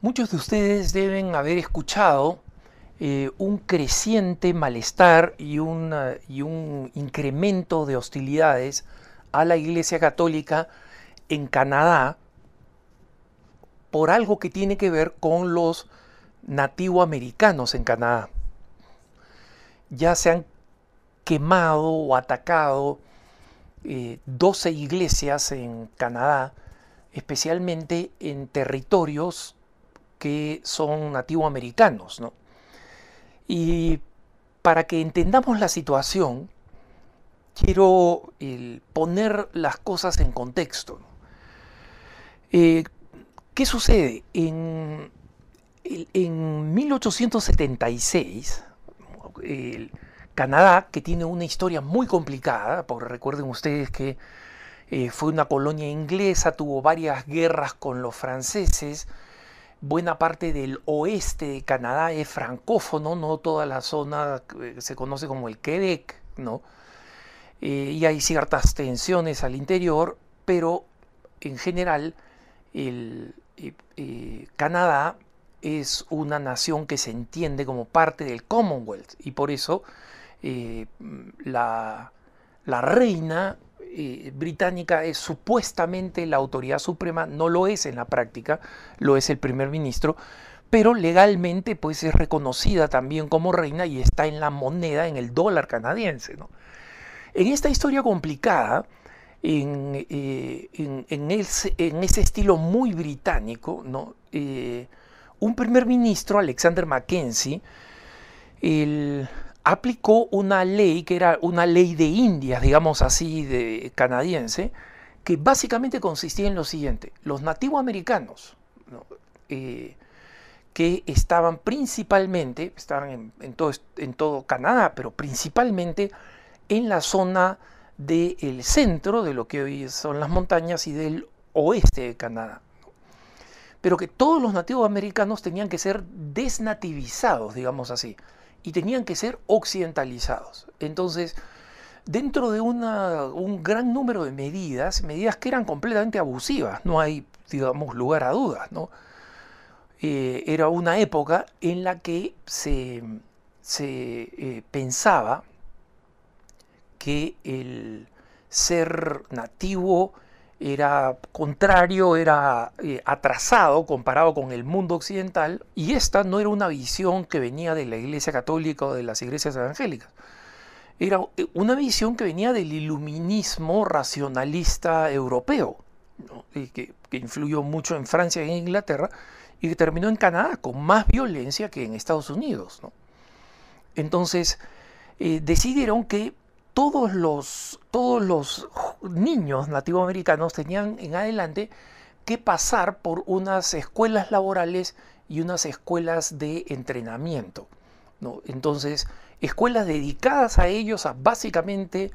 Muchos de ustedes deben haber escuchado eh, un creciente malestar y, un incremento de hostilidades a la Iglesia Católica en Canadá por algo que tiene que ver con los nativoamericanos en Canadá. Ya se han quemado o atacado 12 eh, iglesias en Canadá, especialmente en territorios que son nativoamericanos. Y para que entendamos la situación, quiero eh, poner las cosas en contexto. Eh, ¿Qué sucede? En, 1876, Canadá, que tiene una historia muy complicada, porque recuerden ustedes que eh, fue una colonia inglesa, tuvo varias guerras con los franceses, buena parte del oeste de Canadá es francófono, no toda la zona eh, se conoce como el Quebec, ¿no? Eh, y hay ciertas tensiones al interior, pero en general el, eh, Canadá es una nación que se entiende como parte del Commonwealth y por eso la, la reina eh, británica es supuestamente la autoridad suprema, no lo es en la práctica, lo es el primer ministro, pero legalmente pues es reconocida también como reina y está en la moneda, en el dólar canadiense. ¿no? En esta historia complicada, en, eh, en, ese, estilo muy británico, ¿no? Eh, un primer ministro, Alexander Mackenzie, el aplicó una ley que era una ley de Indias, digamos así, de canadiense, que básicamente consistía en lo siguiente: los nativos americanos eh, que estaban principalmente, estaban en, todo, Canadá, pero principalmente en la zona del centro de lo que hoy son las montañas y del oeste de Canadá. Pero que todos los nativos americanos tenían que ser desnativizados, digamos así y tenían que ser occidentalizados. Entonces, dentro de un gran número de medidas, medidas que eran completamente abusivas, no hay, digamos, lugar a dudas, eh, era una época en la que se, eh, pensaba que el ser nativo era contrario, era eh, atrasado comparado con el mundo occidental, y esta no era una visión que venía de la Iglesia Católica o de las iglesias evangélicas. Era eh, una visión que venía del iluminismo racionalista europeo, que, influyó mucho en Francia y e en Inglaterra, y que terminó en Canadá con más violencia que en Estados Unidos. Entonces, eh, decidieron que todos los, niños nativoamericanos tenían en adelante que pasar por unas escuelas laborales y unas escuelas de entrenamiento. Entonces, escuelas dedicadas a ellos a básicamente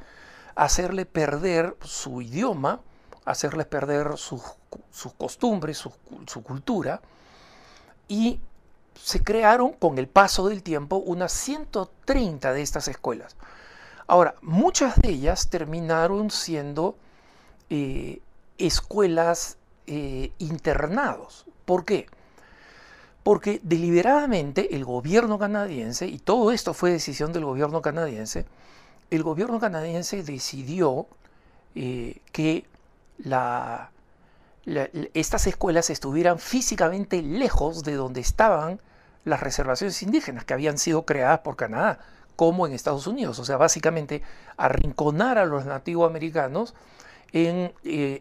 hacerle perder su idioma, hacerles perder sus, costumbres, su, su cultura, y se crearon con el paso del tiempo unas 130 de estas escuelas. Ahora, muchas de ellas terminaron siendo eh, escuelas eh, internados. ¿Por qué? Porque deliberadamente el gobierno canadiense, y todo esto fue decisión del gobierno canadiense, el gobierno canadiense decidió eh, que estas escuelas estuvieran físicamente lejos de donde estaban las reservaciones indígenas que habían sido creadas por Canadá como en Estados Unidos. O sea, básicamente arrinconar a los nativos americanos eh,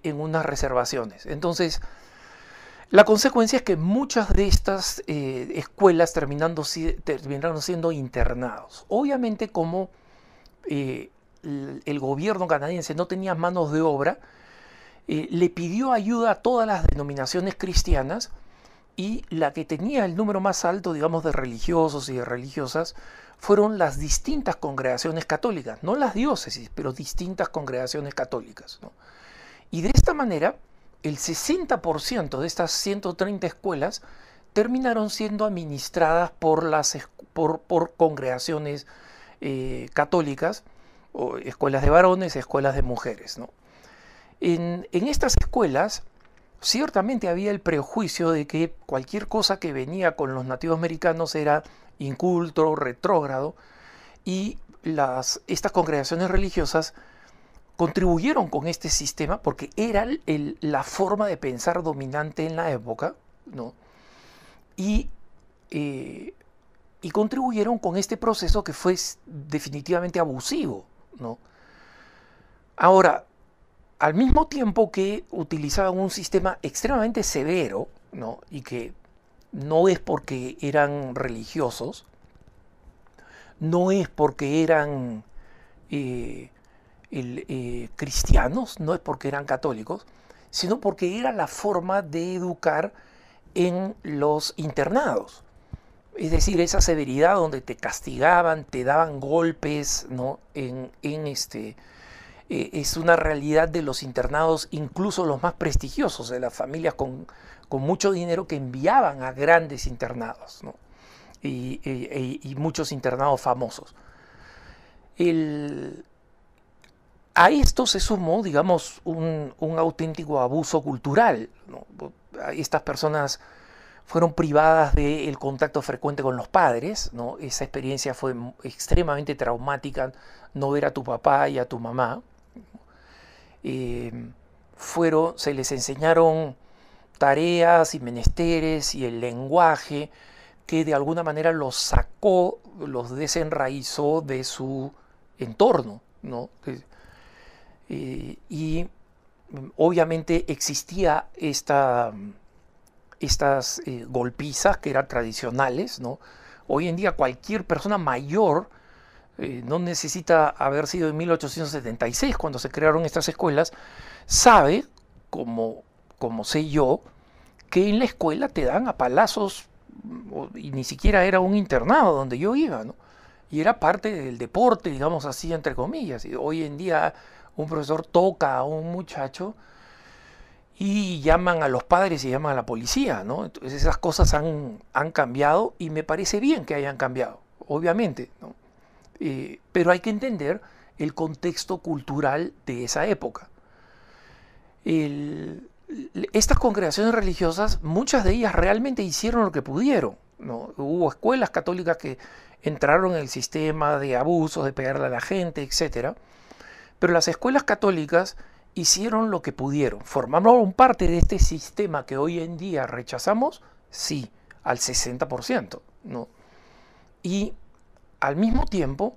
en, unas reservaciones. Entonces, la consecuencia es que muchas de estas eh, escuelas terminando, terminaron siendo internados. Obviamente como eh, el gobierno canadiense no tenía manos de obra, le pidió ayuda a todas las denominaciones cristianas y la que tenía el número más alto, digamos, de religiosos y de religiosas, fueron las distintas congregaciones católicas, no las diócesis, pero distintas congregaciones católicas. Y de esta manera, el 60% de estas 130 escuelas terminaron siendo administradas por, las, por, congregaciones eh, católicas, o escuelas de varones, escuelas de mujeres. ¿no? En, en estas escuelas, ciertamente había el prejuicio de que cualquier cosa que venía con los nativos americanos era inculto, retrógrado, y las, estas congregaciones religiosas contribuyeron con este sistema porque era la forma de pensar dominante en la época, ¿no? Y, eh, y contribuyeron con este proceso que fue definitivamente abusivo, ¿no? Ahora, al mismo tiempo que utilizaban un sistema extremadamente severo, ¿no? Y que no es porque eran religiosos, no es porque eran eh, eh, cristianos, no es porque eran católicos, sino porque era la forma de educar en los internados. Es decir, esa severidad donde te castigaban, te daban golpes, ¿no? En, este, eh, es una realidad de los internados, incluso los más prestigiosos, de las familias con con mucho dinero que enviaban a grandes internados y, muchos internados famosos. a esto se sumó, digamos, un, auténtico abuso cultural. Estas personas fueron privadas del contacto frecuente con los padres, Esa experiencia fue extremadamente traumática, no ver a tu papá y a tu mamá. Eh, se les enseñaron tareas y menesteres y el lenguaje que de alguna manera los sacó, los desenraizó de su entorno. ¿no? Eh, y mm, obviamente existía esta, estas eh, golpizas que eran tradicionales. ¿no? Hoy en día cualquier persona mayor eh, no necesita haber sido en 1876 cuando se crearon estas escuelas, sabe, como, como sé yo, que en la escuela te dan a palazos, mm, y ni siquiera era un internado donde yo iba, ¿no? Y era parte del deporte, digamos así, entre comillas. Y hoy en día un profesor toca a un muchacho y llaman a los padres y llaman a la policía, ¿no? Entonces esas cosas han, cambiado y me parece bien que hayan cambiado, obviamente, ¿no? Eh, pero hay que entender el contexto cultural de esa época. El, estas congregaciones religiosas, muchas de ellas realmente hicieron lo que pudieron. ¿no? Hubo escuelas católicas que entraron en el sistema de abusos, de pegarle a la gente, etc. Pero las escuelas católicas hicieron lo que pudieron. ¿Formaron parte de este sistema que hoy en día rechazamos? Sí, al 60%. ¿no? Y al mismo tiempo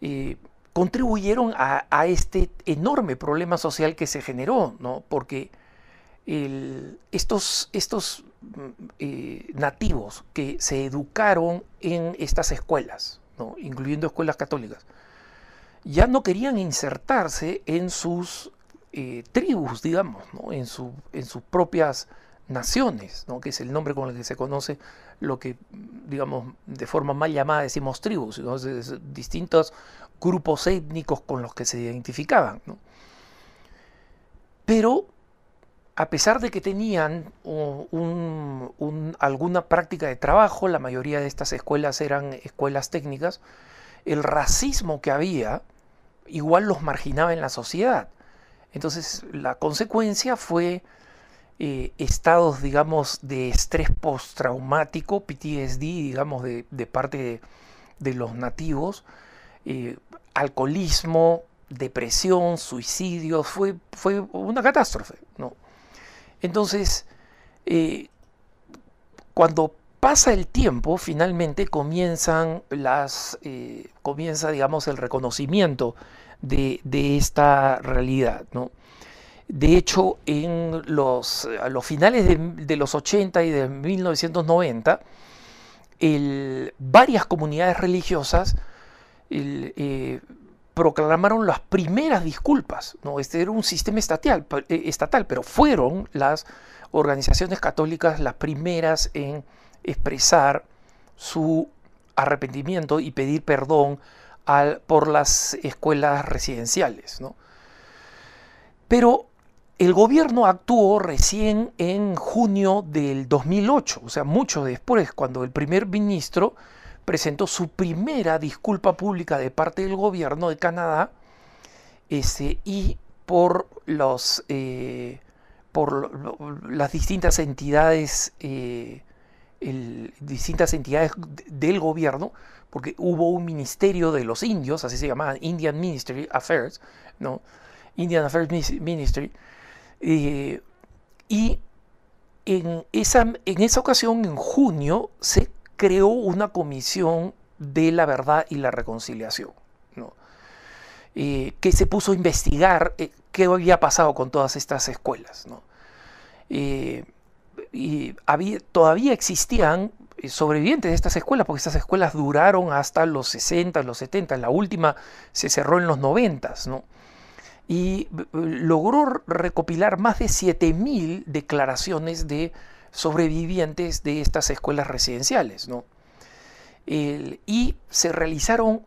eh, contribuyeron a, a, este enorme problema social que se generó, ¿no? porque estos, estos mm, eh, nativos que se educaron en estas escuelas, ¿no? incluyendo escuelas católicas, ya no querían insertarse en sus eh, tribus, digamos, en, su, en, sus propias naciones, ¿no? que es el nombre con el que se conoce lo que, digamos, de forma mal llamada decimos tribus, distintos grupos étnicos con los que se identificaban. Pero a pesar de que tenían alguna práctica de trabajo, la mayoría de estas escuelas eran escuelas técnicas, el racismo que había igual los marginaba en la sociedad. Entonces la consecuencia fue eh, estados, digamos, de estrés postraumático, PTSD, digamos, de, parte de, los nativos, eh, alcoholismo, depresión, suicidios, fue, fue una catástrofe, ¿no? Entonces, eh, cuando pasa el tiempo, finalmente comienzan las, eh, comienza, digamos, el reconocimiento de, esta realidad, ¿no? De hecho, en los, a los finales de, los 80 y de 1990, varias comunidades religiosas eh, proclamaron las primeras disculpas. ¿no? Este era un sistema estatal, eh, estatal, pero fueron las organizaciones católicas las primeras en expresar su arrepentimiento y pedir perdón al, por las escuelas residenciales. Pero el gobierno actuó recién en junio del 2008, o sea, mucho después, cuando el primer ministro presentó su primera disculpa pública de parte del gobierno de Canadá este, y por, los, eh, por las distintas entidades, eh, distintas entidades del gobierno, porque hubo un ministerio de los indios, así se llamaba Indian Ministry Affairs, ¿no? Indian Affairs Ministry, eh, y en esa, en esa ocasión, en junio, se creó una comisión de la verdad y la reconciliación, eh, que se puso a investigar eh, qué había pasado con todas estas escuelas. Eh, y todavía existían sobrevivientes de estas escuelas, porque estas escuelas duraron hasta los 60, los 70, la última se cerró en los 90, y logró recopilar más de 7.000 declaraciones de sobrevivientes de estas escuelas residenciales. ¿no? y se realizaron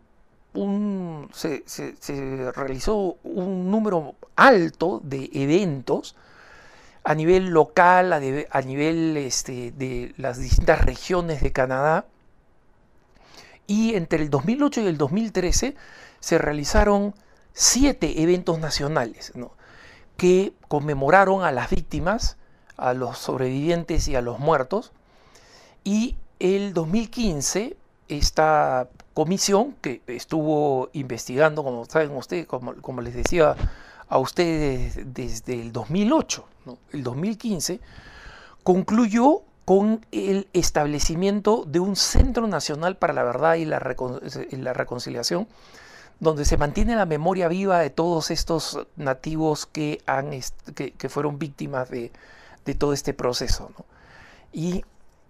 un, se, realizó un número alto de eventos a nivel local, a, nivel este, de las distintas regiones de Canadá. Y entre el 2008 y el 2013 se realizaron siete eventos nacionales que conmemoraron a las víctimas a los sobrevivientes y a los muertos. Y el 2015, esta comisión que estuvo investigando, como saben ustedes, como, les decía a ustedes desde el 2008, el 2015, concluyó con el establecimiento de un Centro Nacional para la Verdad y la, Reconciliación, donde se mantiene la memoria viva de todos estos nativos que, han que fueron víctimas de, de todo este proceso. Y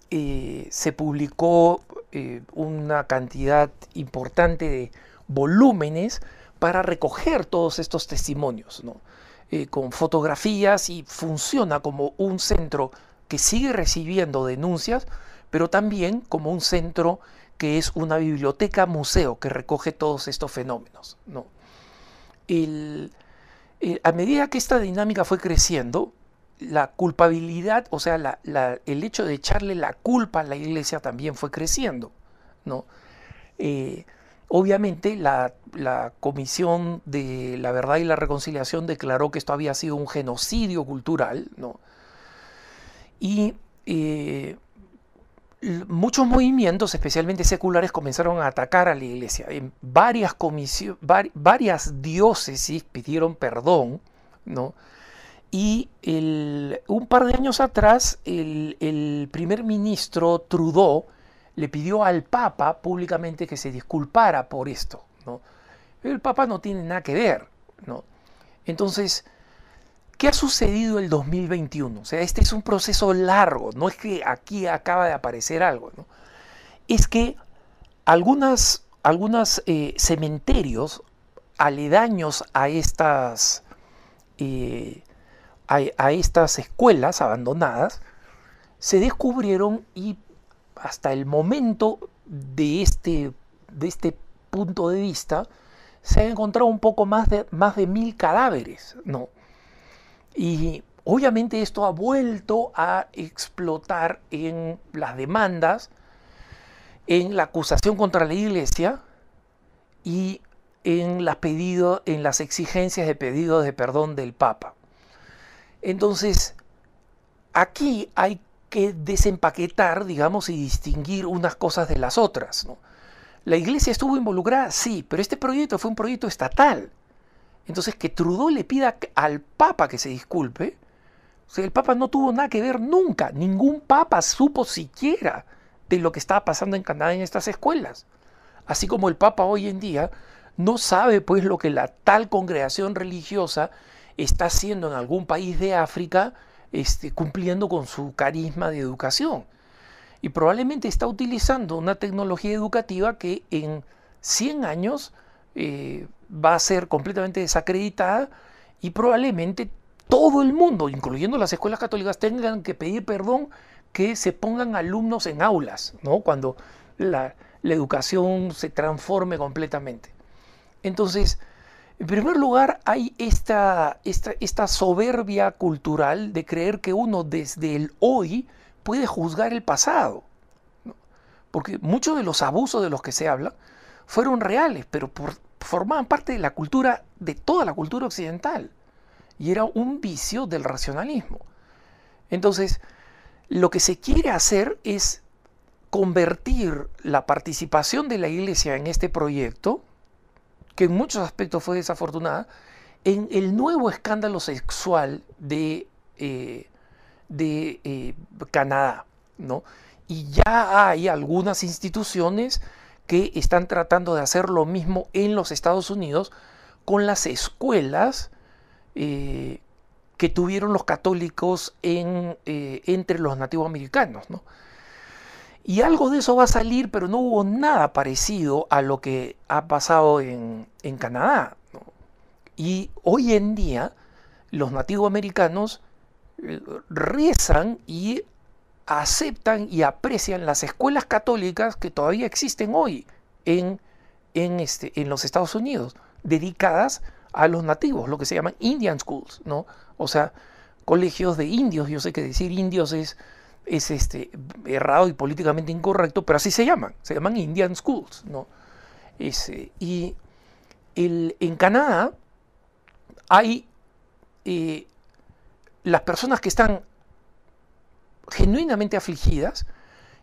eh, se publicó eh, una cantidad importante de volúmenes para recoger todos estos testimonios, eh, con fotografías y funciona como un centro que sigue recibiendo denuncias, pero también como un centro que es una biblioteca museo que recoge todos estos fenómenos. a medida que esta dinámica fue creciendo, la culpabilidad, o sea, el hecho de echarle la culpa a la iglesia también fue creciendo. ¿no? Eh, obviamente la, Comisión de la Verdad y la Reconciliación declaró que esto había sido un genocidio cultural. ¿no? Y eh, muchos movimientos, especialmente seculares, comenzaron a atacar a la iglesia. En varias, varias diócesis pidieron perdón. ¿no? Y un par de años atrás, el, primer ministro Trudeau le pidió al Papa públicamente que se disculpara por esto. ¿no? El Papa no tiene nada que ver. ¿no? Entonces, ¿qué ha sucedido el 2021? O sea, este es un proceso largo, no es que aquí acaba de aparecer algo. Es que algunos algunas, eh, cementerios aledaños a estas... Eh, a, estas escuelas abandonadas, se descubrieron y hasta el momento de este, de este punto de vista, se han encontrado un poco más de, más de mil cadáveres, ¿no? Y obviamente esto ha vuelto a explotar en las demandas, en la acusación contra la iglesia y en, en las exigencias de pedido de perdón del Papa. Entonces, aquí hay que desempaquetar, digamos, y distinguir unas cosas de las otras. La iglesia estuvo involucrada, sí, pero este proyecto fue un proyecto estatal. Entonces, que Trudeau le pida al Papa que se disculpe, o sea, el Papa no tuvo nada que ver nunca, ningún Papa supo siquiera de lo que estaba pasando en Canadá en estas escuelas. Así como el Papa hoy en día no sabe pues lo que la tal congregación religiosa está haciendo en algún país de África, este, cumpliendo con su carisma de educación. Y probablemente está utilizando una tecnología educativa que en 100 años eh, va a ser completamente desacreditada y probablemente todo el mundo, incluyendo las escuelas católicas, tengan que pedir perdón que se pongan alumnos en aulas, Cuando la, la educación se transforme completamente. Entonces, en primer lugar, hay esta, esta, soberbia cultural de creer que uno desde el hoy puede juzgar el pasado. Porque muchos de los abusos de los que se habla fueron reales, pero formaban parte de la cultura, de toda la cultura occidental. Y era un vicio del racionalismo. Entonces, lo que se quiere hacer es convertir la participación de la iglesia en este proyecto que en muchos aspectos fue desafortunada, en el nuevo escándalo sexual de, eh, de eh, Canadá, ¿no? Y ya hay algunas instituciones que están tratando de hacer lo mismo en los Estados Unidos con las escuelas eh, que tuvieron los católicos entre los nativos americanos, ¿no? Y algo de eso va a salir, pero no hubo nada parecido a lo que ha pasado en, Canadá. Y hoy en día los nativos americanos eh, rezan y aceptan y aprecian las escuelas católicas que todavía existen hoy en, en, este, en los Estados Unidos, dedicadas a los nativos, lo que se llaman Indian Schools, ¿no? O sea, colegios de indios. Yo sé que decir indios es es este, errado y políticamente incorrecto, pero así se llaman, se llaman Indian Schools, y en Canadá hay eh, las personas que están genuinamente afligidas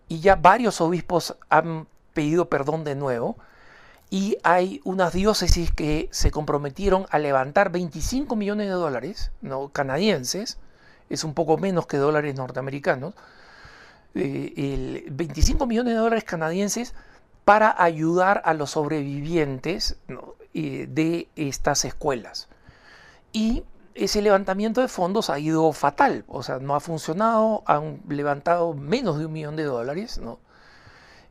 y ya varios obispos han pedido perdón de nuevo y hay unas diócesis que se comprometieron a levantar 25 millones de dólares ¿no? canadienses es un poco menos que dólares norteamericanos, 25 eh, millones de dólares canadienses para ayudar a los sobrevivientes eh, de estas escuelas. Y ese levantamiento de fondos ha ido fatal, o sea, no ha funcionado, han levantado menos de un millón de dólares, ¿no?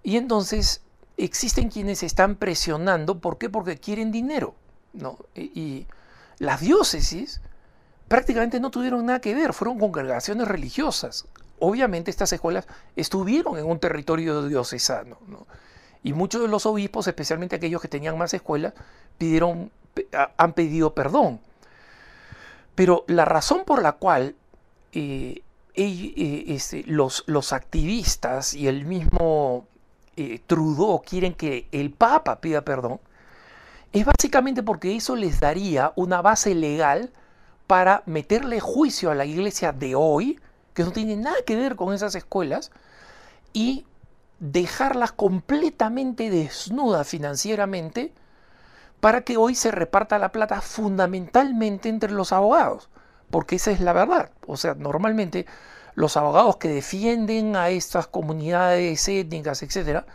Y entonces existen quienes están presionando, ¿por qué? Porque quieren dinero, ¿no? y las diócesis prácticamente no tuvieron nada que ver, fueron congregaciones religiosas. Obviamente estas escuelas estuvieron en un territorio diocesano, Y muchos de los obispos, especialmente aquellos que tenían más escuelas, pidieron, han pedido perdón. Pero la razón por la cual eh, eh, este, los, activistas y el mismo eh, Trudeau quieren que el Papa pida perdón es básicamente porque eso les daría una base legal para meterle juicio a la iglesia de hoy, que no tiene nada que ver con esas escuelas, y dejarlas completamente desnudas financieramente para que hoy se reparta la plata fundamentalmente entre los abogados, porque esa es la verdad. O sea, normalmente los abogados que defienden a estas comunidades étnicas, etc.,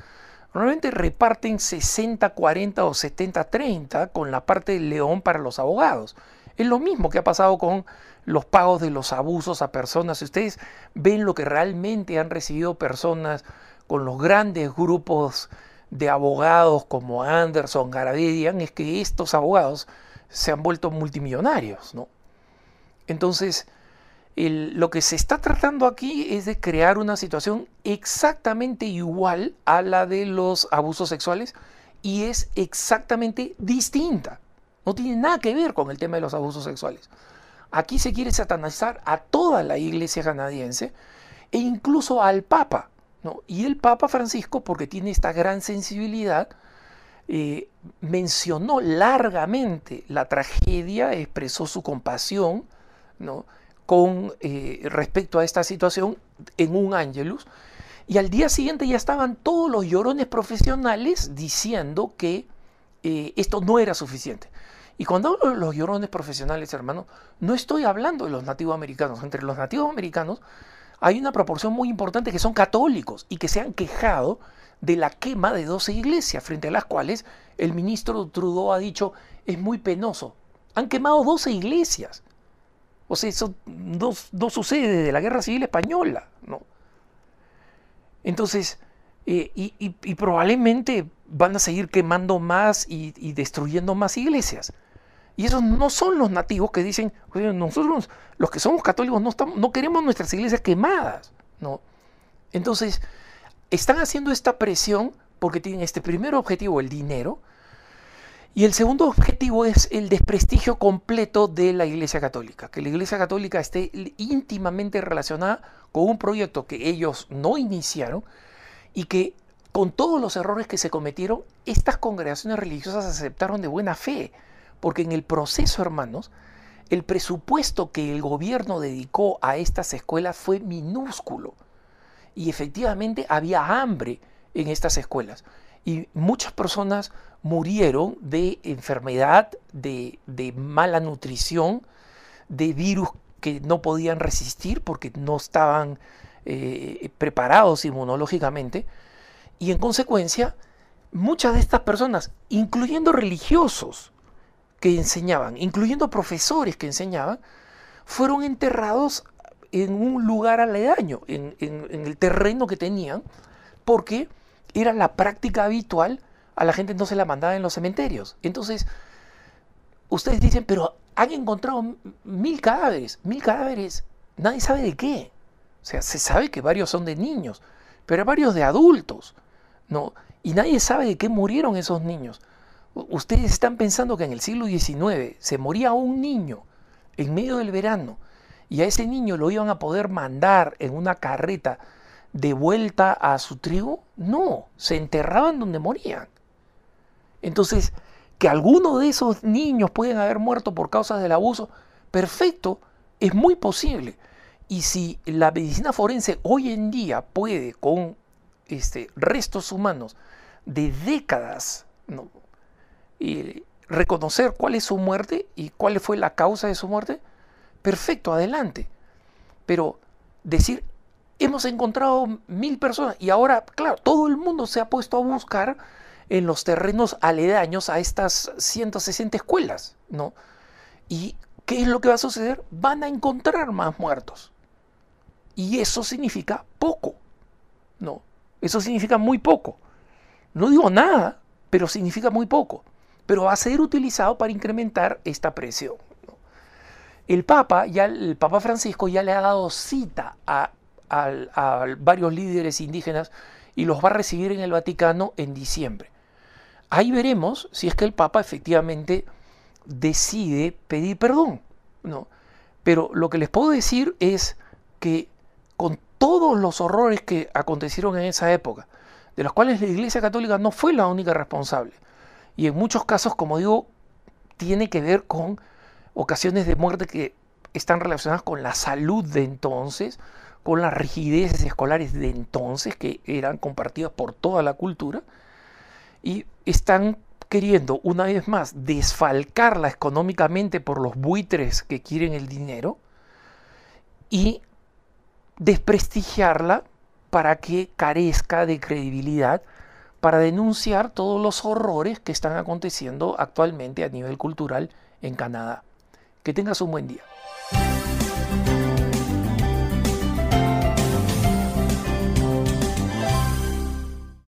normalmente reparten 60, 40 o 70, 30 con la parte del león para los abogados es lo mismo que ha pasado con los pagos de los abusos a personas. Si ustedes ven lo que realmente han recibido personas con los grandes grupos de abogados como Anderson, Garabedian, es que estos abogados se han vuelto multimillonarios. ¿no? Entonces, lo que se está tratando aquí es de crear una situación exactamente igual a la de los abusos sexuales y es exactamente distinta. No tiene nada que ver con el tema de los abusos sexuales. Aquí se quiere satanizar a toda la iglesia canadiense e incluso al Papa. ¿no? Y el Papa Francisco, porque tiene esta gran sensibilidad, eh, mencionó largamente la tragedia, expresó su compasión ¿no? con eh, respecto a esta situación en un Angelus Y al día siguiente ya estaban todos los llorones profesionales diciendo que eh, esto no era suficiente. Y cuando hablo de los llorones profesionales, hermano, no estoy hablando de los nativos americanos. Entre los nativos americanos hay una proporción muy importante que son católicos y que se han quejado de la quema de 12 iglesias, frente a las cuales el ministro Trudeau ha dicho es muy penoso. Han quemado 12 iglesias. O sea, eso no, sucede desde la Guerra Civil Española. ¿no? Entonces, eh, y probablemente van a seguir quemando más y, destruyendo más iglesias. Y esos no son los nativos que dicen, nosotros los que somos católicos no, queremos nuestras iglesias quemadas. No. Entonces, están haciendo esta presión porque tienen este primer objetivo, el dinero, y el segundo objetivo es el desprestigio completo de la Iglesia Católica, que la Iglesia Católica esté íntimamente relacionada con un proyecto que ellos no iniciaron y que con todos los errores que se cometieron, estas congregaciones religiosas aceptaron de buena fe, porque en el proceso, hermanos, el presupuesto que el gobierno dedicó a estas escuelas fue minúsculo. Y efectivamente había hambre en estas escuelas. Y muchas personas murieron de enfermedad, de, de mala nutrición, de virus que no podían resistir porque no estaban eh, preparados inmunológicamente. Y en consecuencia, muchas de estas personas, incluyendo religiosos que enseñaban, incluyendo profesores que enseñaban, fueron enterrados en un lugar aledaño, en, el terreno que tenían, porque era la práctica habitual, a la gente no se la mandaba en los cementerios. Entonces, ustedes dicen, pero han encontrado mil cadáveres, mil cadáveres, nadie sabe de qué. O sea, se sabe que varios son de niños, pero varios de adultos y nadie sabe de qué murieron esos niños. Ustedes están pensando que en el siglo XIX se moría un niño en medio del verano y a ese niño lo iban a poder mandar en una carreta de vuelta a su tribu. No, se enterraban donde morían. Entonces, que alguno de esos niños pueden haber muerto por causas del abuso, perfecto, es muy posible. Y si la medicina forense hoy en día puede, con este, restos humanos de décadas, ¿no? y reconocer cuál es su muerte y cuál fue la causa de su muerte, perfecto, adelante. Pero decir, hemos encontrado mil personas y ahora, claro, todo el mundo se ha puesto a buscar en los terrenos aledaños a estas 160 escuelas, ¿no? ¿Y qué es lo que va a suceder? Van a encontrar más muertos. Y eso significa poco, ¿no? Eso significa muy poco. No digo nada, pero significa muy poco. Pero va a ser utilizado para incrementar esta presión. El Papa, ya, el Francisco ya le ha dado cita a, varios líderes indígenas y los va a recibir en el Vaticano en diciembre. Ahí veremos si es que el Papa efectivamente decide pedir perdón. ¿no? Pero lo que les puedo decir es que con todos los horrores que acontecieron en esa época, de los cuales la Iglesia Católica no fue la única responsable. Y en muchos casos, como digo, tiene que ver con ocasiones de muerte que están relacionadas con la salud de entonces, con las rigideces escolares de entonces, que eran compartidas por toda la cultura, y están queriendo, una vez más, desfalcarla económicamente por los buitres que quieren el dinero, y desprestigiarla para que carezca de credibilidad, para denunciar todos los horrores que están aconteciendo actualmente a nivel cultural en Canadá. Que tengas un buen día.